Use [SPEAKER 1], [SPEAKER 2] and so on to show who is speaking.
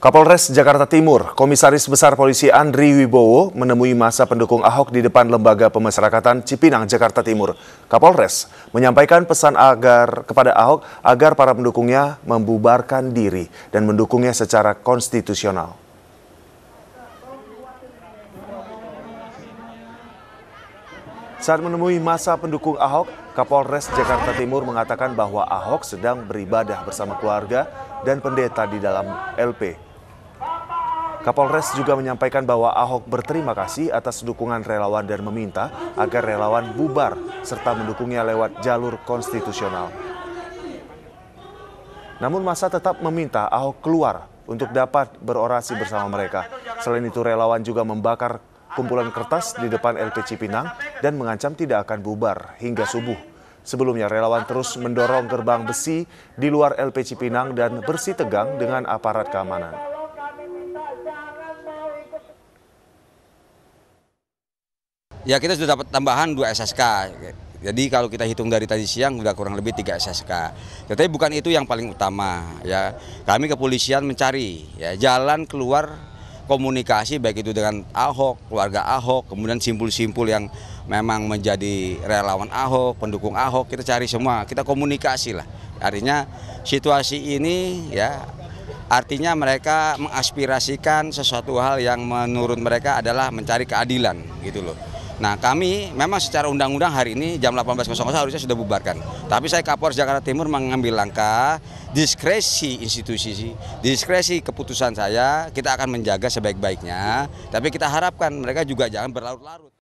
[SPEAKER 1] Kapolres Jakarta Timur, Komisaris Besar Polisi Andri Wibowo menemui masa pendukung Ahok di depan Lembaga Pemasyarakatan Cipinang, Jakarta Timur. Kapolres menyampaikan pesan agar kepada Ahok agar para pendukungnya membubarkan diri dan mendukungnya secara konstitusional. Saat menemui masa pendukung Ahok, Kapolres Jakarta Timur mengatakan bahwa Ahok sedang beribadah bersama keluarga dan pendeta di dalam LP Kapolres juga menyampaikan bahwa Ahok berterima kasih atas dukungan relawan dan meminta agar relawan bubar serta mendukungnya lewat jalur konstitusional. Namun masa tetap meminta Ahok keluar untuk dapat berorasi bersama mereka. Selain itu relawan juga membakar kumpulan kertas di depan LP Cipinang dan mengancam tidak akan bubar hingga subuh. Sebelumnya relawan terus mendorong gerbang besi di luar LP Cipinang dan bersih tegang dengan aparat keamanan.
[SPEAKER 2] ya kita sudah dapat tambahan 2 SSK. Jadi kalau kita hitung dari tadi siang sudah kurang lebih 3 SSK. Tetapi bukan itu yang paling utama ya. Kami kepolisian mencari ya jalan keluar komunikasi baik itu dengan Ahok, keluarga Ahok, kemudian simpul-simpul yang memang menjadi relawan Ahok, pendukung Ahok, kita cari semua, kita komunikasi lah. Artinya situasi ini ya artinya mereka mengaspirasikan sesuatu hal yang menurut mereka adalah mencari keadilan gitu loh. Nah kami memang secara undang-undang hari ini jam 18.00 harusnya sudah bubarkan. Tapi saya Kapolres Jakarta Timur mengambil langkah diskresi institusi, diskresi keputusan saya, kita akan menjaga sebaik-baiknya. Tapi kita harapkan mereka juga jangan berlarut-larut.